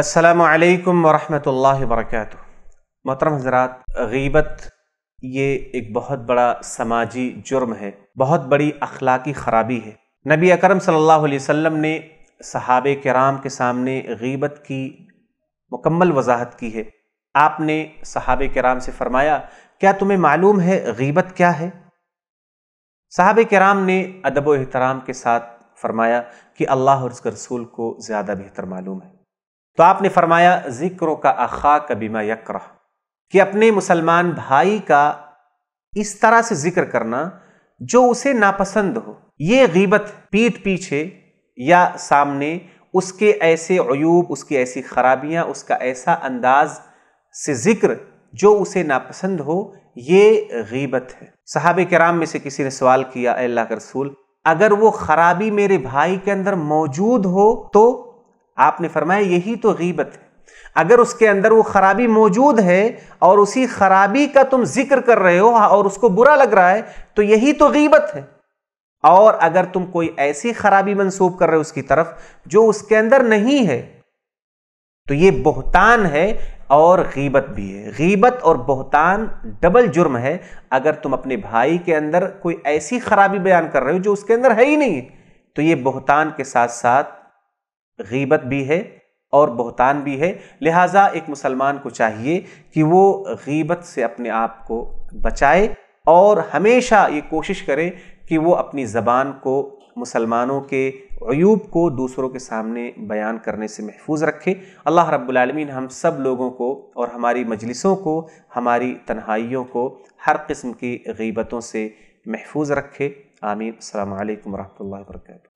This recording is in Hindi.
असलकम वरहमल वर्क मोहतरम हजरात गीबत ये एक बहुत बड़ा समाजी जुर्म है बहुत बड़ी अखलाकी ख़राबी है नबी अकरम सल्लल्लाहु अलैहि वसल्लम ने सहाब कराम के सामने गीबत की मुकम्मल वजाहत की है आपने सहाब कराम से फ़रमाया क्या तुम्हें मालूम है गीबत क्या है साहब कराम ने अदब एहतराम के साथ फ़रमाया कि अल्लाह और उसके रसूल को ज़्यादा बेहतर मालूम है तो आपने फरमाया जिक्र का अखा कबीमा यक्र कि अपने मुसलमान भाई का इस तरह से जिक्र करना जो उसे नापसंद हो ये गीबत पीठ पीछे या सामने उसके ऐसे अयूब उसकी ऐसी खराबियां उसका ऐसा अंदाज से जिक्र जो उसे नापसंद हो ये गीबत है साहब कराम में से किसी ने सवाल किया अल्लाह के रसूल अगर वो खराबी मेरे भाई के अंदर मौजूद हो तो आपने फरमाया यही तो गीबत है अगर उसके अंदर वो खराबी मौजूद है और उसी खराबी का तुम जिक्र कर रहे हो और उसको बुरा लग रहा है तो यही तो गीबत है और अगर तुम कोई ऐसी खराबी मंसूब कर रहे हो उसकी तरफ जो उसके अंदर नहीं है तो ये बहुतान है और गीबत भी है गीबत और बहुतान डबल जुर्म है अगर तुम अपने भाई के अंदर कोई ऐसी खराबी बयान कर रहे हो जो उसके अंदर है ही नहीं तो ये बहुतान के साथ साथ गीबत भी है और बहुतान भी है लिहाजा एक मुसलमान को चाहिए कि वो गीबत से अपने आप को बचाए और हमेशा ये कोशिश करे कि वो अपनी ज़बान को मुसलमानों के अयूब को दूसरों के सामने बयान करने से महफूज रखे अल्लाह रब्बुलमीन हम सब लोगों को और हमारी मजलिसों को हमारी तन्हाइयों को हर किस्म की गीबतों से महफूज रखे आमीन अल्लाम वरहमल वर्का